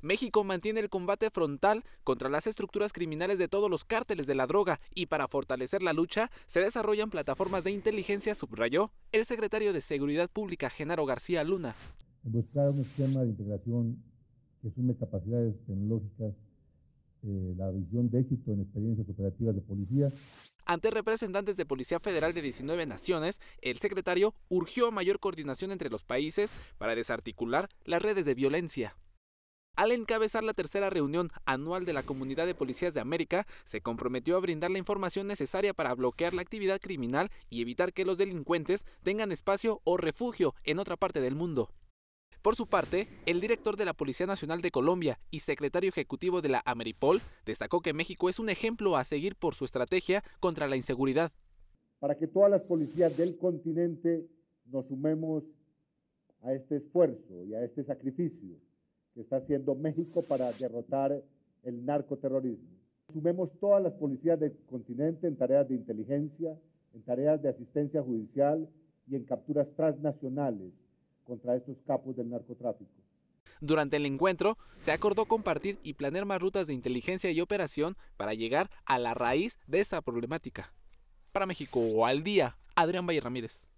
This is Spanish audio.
México mantiene el combate frontal contra las estructuras criminales de todos los cárteles de la droga y para fortalecer la lucha se desarrollan plataformas de inteligencia, subrayó el secretario de Seguridad Pública Genaro García Luna. Buscar un esquema de integración que sume capacidades tecnológicas, eh, la visión de éxito en experiencias operativas de policía ante representantes de Policía Federal de 19 naciones, el secretario urgió a mayor coordinación entre los países para desarticular las redes de violencia. Al encabezar la tercera reunión anual de la Comunidad de Policías de América, se comprometió a brindar la información necesaria para bloquear la actividad criminal y evitar que los delincuentes tengan espacio o refugio en otra parte del mundo. Por su parte, el director de la Policía Nacional de Colombia y secretario ejecutivo de la Ameripol destacó que México es un ejemplo a seguir por su estrategia contra la inseguridad. Para que todas las policías del continente nos sumemos a este esfuerzo y a este sacrificio que está haciendo México para derrotar el narcoterrorismo. Sumemos todas las policías del continente en tareas de inteligencia, en tareas de asistencia judicial y en capturas transnacionales contra estos capos del narcotráfico. Durante el encuentro, se acordó compartir y planear más rutas de inteligencia y operación para llegar a la raíz de esta problemática. Para México al día, Adrián Valle Ramírez.